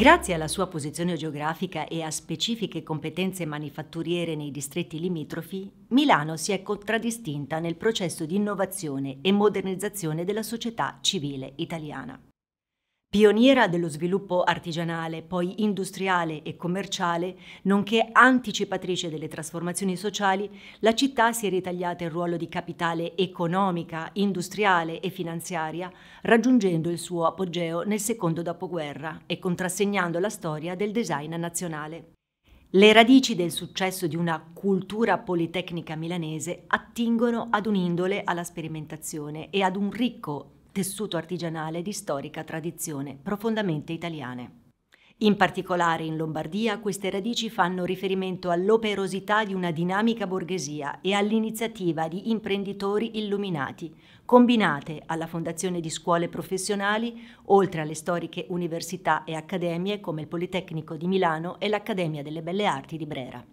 Grazie alla sua posizione geografica e a specifiche competenze manifatturiere nei distretti limitrofi, Milano si è contraddistinta nel processo di innovazione e modernizzazione della società civile italiana. Pioniera dello sviluppo artigianale, poi industriale e commerciale, nonché anticipatrice delle trasformazioni sociali, la città si è ritagliata il ruolo di capitale economica, industriale e finanziaria, raggiungendo il suo apogeo nel secondo dopoguerra e contrassegnando la storia del design nazionale. Le radici del successo di una cultura politecnica milanese attingono ad un'indole alla sperimentazione e ad un ricco tessuto artigianale di storica tradizione profondamente italiane. In particolare in Lombardia queste radici fanno riferimento all'operosità di una dinamica borghesia e all'iniziativa di imprenditori illuminati, combinate alla fondazione di scuole professionali, oltre alle storiche università e accademie come il Politecnico di Milano e l'Accademia delle Belle Arti di Brera.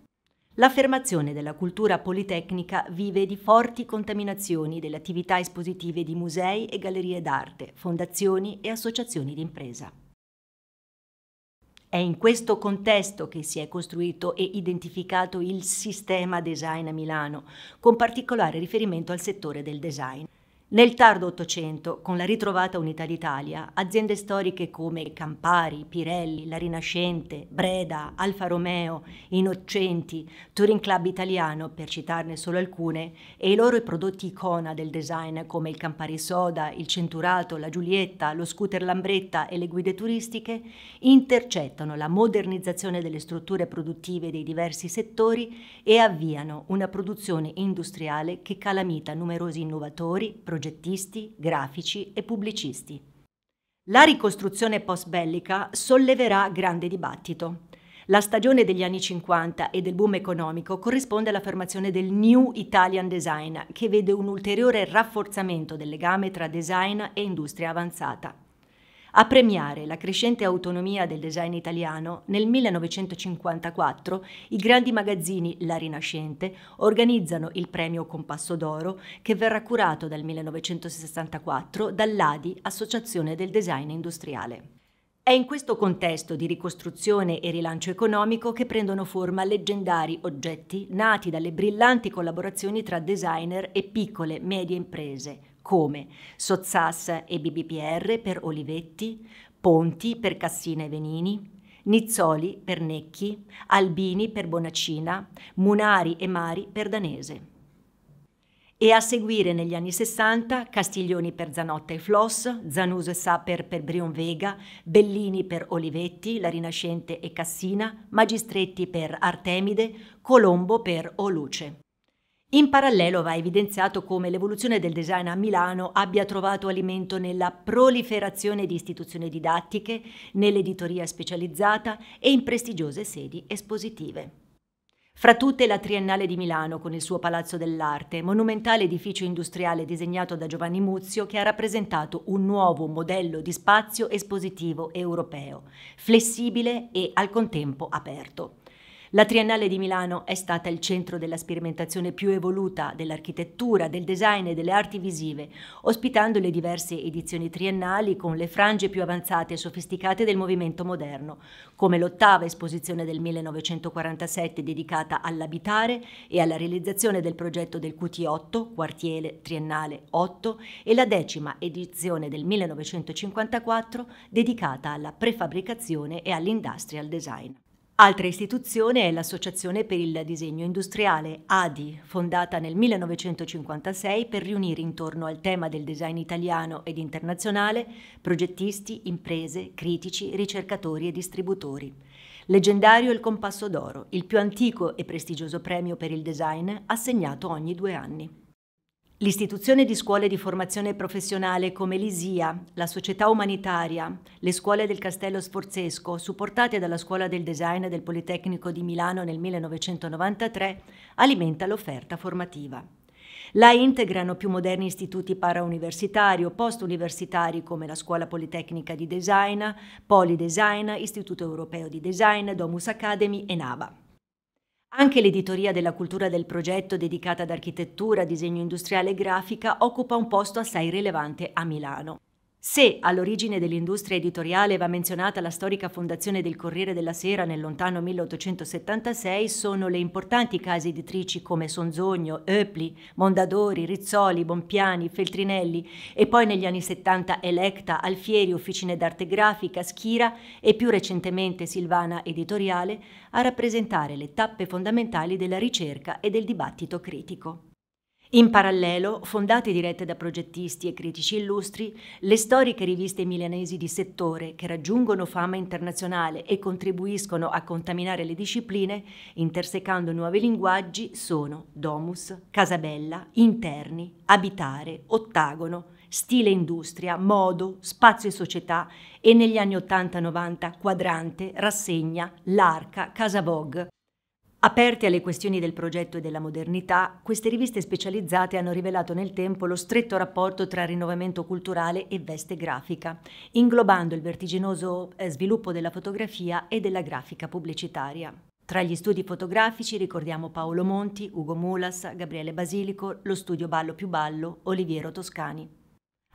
L'affermazione della cultura politecnica vive di forti contaminazioni delle attività espositive di musei e gallerie d'arte, fondazioni e associazioni di impresa. È in questo contesto che si è costruito e identificato il sistema design a Milano, con particolare riferimento al settore del design. Nel tardo Ottocento, con la ritrovata unità d'Italia, aziende storiche come Campari, Pirelli, La Rinascente, Breda, Alfa Romeo, Innocenti, Touring Club Italiano, per citarne solo alcune, e i loro prodotti icona del design come il Campari Soda, il Centurato, la Giulietta, lo scooter Lambretta e le guide turistiche, intercettano la modernizzazione delle strutture produttive dei diversi settori e avviano una produzione industriale che calamita numerosi innovatori, produttori, progettisti, grafici e pubblicisti. La ricostruzione post-bellica solleverà grande dibattito. La stagione degli anni 50 e del boom economico corrisponde all'affermazione del New Italian Design, che vede un ulteriore rafforzamento del legame tra design e industria avanzata a premiare la crescente autonomia del design italiano, nel 1954 i grandi magazzini La Rinascente organizzano il premio Compasso d'Oro che verrà curato dal 1964 dall'ADI, Associazione del Design Industriale. È in questo contesto di ricostruzione e rilancio economico che prendono forma leggendari oggetti nati dalle brillanti collaborazioni tra designer e piccole e medie imprese, come Sozzas e BBPR per Olivetti, Ponti per Cassina e Venini, Nizzoli per Necchi, Albini per Bonacina, Munari e Mari per Danese e a seguire negli anni 60 Castiglioni per Zanotta e Floss, Zanuso e Saper per Brion Vega, Bellini per Olivetti, La Rinascente e Cassina, Magistretti per Artemide, Colombo per Oluce. In parallelo va evidenziato come l'evoluzione del design a Milano abbia trovato alimento nella proliferazione di istituzioni didattiche, nell'editoria specializzata e in prestigiose sedi espositive. Fra tutte la Triennale di Milano con il suo Palazzo dell'Arte, monumentale edificio industriale disegnato da Giovanni Muzio che ha rappresentato un nuovo modello di spazio espositivo europeo, flessibile e al contempo aperto. La Triennale di Milano è stata il centro della sperimentazione più evoluta dell'architettura, del design e delle arti visive, ospitando le diverse edizioni triennali con le frange più avanzate e sofisticate del movimento moderno, come l'ottava esposizione del 1947 dedicata all'abitare e alla realizzazione del progetto del QT8, quartiere triennale 8, e la decima edizione del 1954 dedicata alla prefabbricazione e all'industrial design. Altra istituzione è l'Associazione per il disegno industriale, ADI, fondata nel 1956 per riunire intorno al tema del design italiano ed internazionale progettisti, imprese, critici, ricercatori e distributori. Leggendario il Compasso d'Oro, il più antico e prestigioso premio per il design assegnato ogni due anni. L'istituzione di scuole di formazione professionale come l'ISIA, la Società Umanitaria, le scuole del Castello Sforzesco, supportate dalla Scuola del Design del Politecnico di Milano nel 1993, alimenta l'offerta formativa. La integrano più moderni istituti parauniversitari o post-universitari come la Scuola Politecnica di Design, Polidesign, Istituto Europeo di Design, Domus Academy e NAVA. Anche l'editoria della cultura del progetto dedicata ad architettura, disegno industriale e grafica occupa un posto assai rilevante a Milano. Se all'origine dell'industria editoriale va menzionata la storica fondazione del Corriere della Sera nel lontano 1876, sono le importanti case editrici come Sonzogno, Oepli, Mondadori, Rizzoli, Bompiani, Feltrinelli e poi negli anni 70 Electa, Alfieri, Officine d'arte grafica, Schira e più recentemente Silvana Editoriale a rappresentare le tappe fondamentali della ricerca e del dibattito critico. In parallelo, fondate e dirette da progettisti e critici illustri, le storiche riviste milanesi di settore che raggiungono fama internazionale e contribuiscono a contaminare le discipline, intersecando nuovi linguaggi, sono Domus, Casabella, Interni, Abitare, Ottagono, Stile Industria, Modo, Spazio e Società e negli anni 80-90 Quadrante, Rassegna, L'Arca, Casa Vogue. Aperte alle questioni del progetto e della modernità, queste riviste specializzate hanno rivelato nel tempo lo stretto rapporto tra rinnovamento culturale e veste grafica, inglobando il vertiginoso eh, sviluppo della fotografia e della grafica pubblicitaria. Tra gli studi fotografici ricordiamo Paolo Monti, Ugo Mulas, Gabriele Basilico, lo studio Ballo più Ballo, Oliviero Toscani.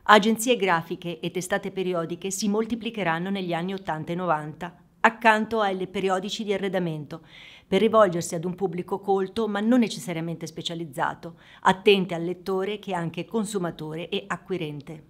Agenzie grafiche e testate periodiche si moltiplicheranno negli anni 80 e 90, accanto ai periodici di arredamento, per rivolgersi ad un pubblico colto ma non necessariamente specializzato, attente al lettore che è anche consumatore e acquirente.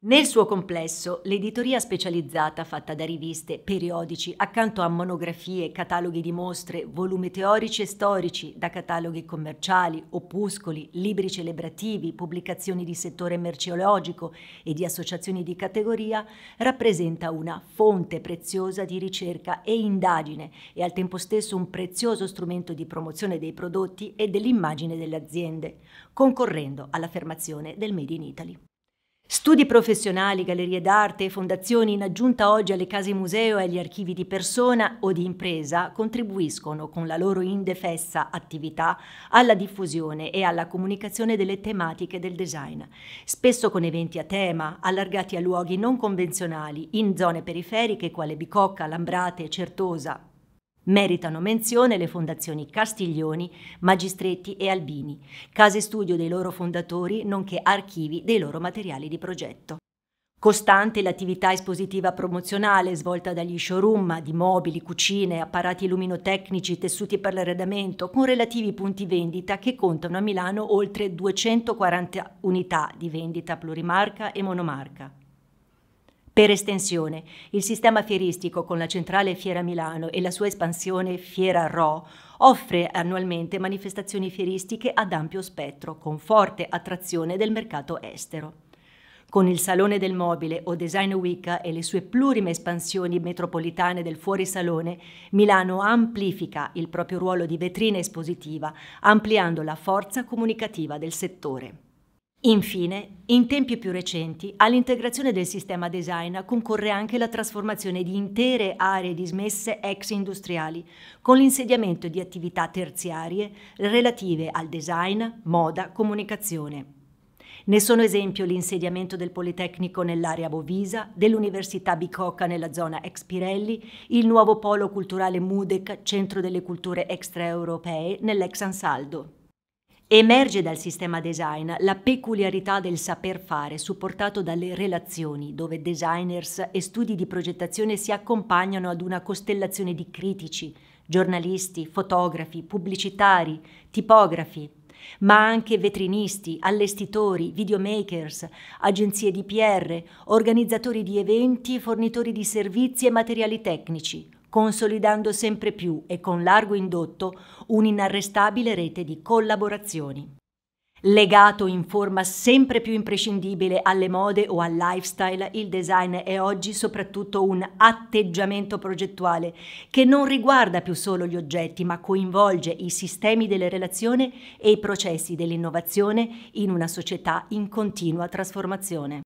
Nel suo complesso, l'editoria specializzata fatta da riviste, periodici, accanto a monografie, cataloghi di mostre, volumi teorici e storici, da cataloghi commerciali, opuscoli, libri celebrativi, pubblicazioni di settore merceologico e di associazioni di categoria, rappresenta una fonte preziosa di ricerca e indagine e al tempo stesso un prezioso strumento di promozione dei prodotti e dell'immagine delle aziende, concorrendo all'affermazione del Made in Italy. Studi professionali, gallerie d'arte e fondazioni in aggiunta oggi alle case museo e agli archivi di persona o di impresa contribuiscono con la loro indefessa attività alla diffusione e alla comunicazione delle tematiche del design, spesso con eventi a tema allargati a luoghi non convenzionali in zone periferiche quale Bicocca, Lambrate, Certosa, Meritano menzione le fondazioni Castiglioni, Magistretti e Albini, case studio dei loro fondatori, nonché archivi dei loro materiali di progetto. Costante l'attività espositiva promozionale svolta dagli showroom di mobili, cucine, apparati luminotecnici, tessuti per l'arredamento, con relativi punti vendita che contano a Milano oltre 240 unità di vendita plurimarca e monomarca. Per estensione, il sistema fieristico con la centrale Fiera Milano e la sua espansione Fiera Ro offre annualmente manifestazioni fieristiche ad ampio spettro, con forte attrazione del mercato estero. Con il Salone del Mobile o Design Wicca e le sue plurime espansioni metropolitane del fuorisalone, Milano amplifica il proprio ruolo di vetrina espositiva, ampliando la forza comunicativa del settore. Infine, in tempi più recenti, all'integrazione del sistema design concorre anche la trasformazione di intere aree dismesse ex industriali, con l'insediamento di attività terziarie relative al design, moda, comunicazione. Ne sono esempio l'insediamento del Politecnico nell'area Bovisa, dell'Università Bicocca nella zona ex Pirelli, il nuovo polo culturale Mudec, centro delle culture extraeuropee, nell'ex Ansaldo. Emerge dal sistema design la peculiarità del saper fare supportato dalle relazioni, dove designers e studi di progettazione si accompagnano ad una costellazione di critici, giornalisti, fotografi, pubblicitari, tipografi, ma anche vetrinisti, allestitori, videomakers, agenzie di PR, organizzatori di eventi, fornitori di servizi e materiali tecnici, consolidando sempre più e con largo indotto un'inarrestabile rete di collaborazioni. Legato in forma sempre più imprescindibile alle mode o al lifestyle, il design è oggi soprattutto un atteggiamento progettuale che non riguarda più solo gli oggetti, ma coinvolge i sistemi delle relazioni e i processi dell'innovazione in una società in continua trasformazione.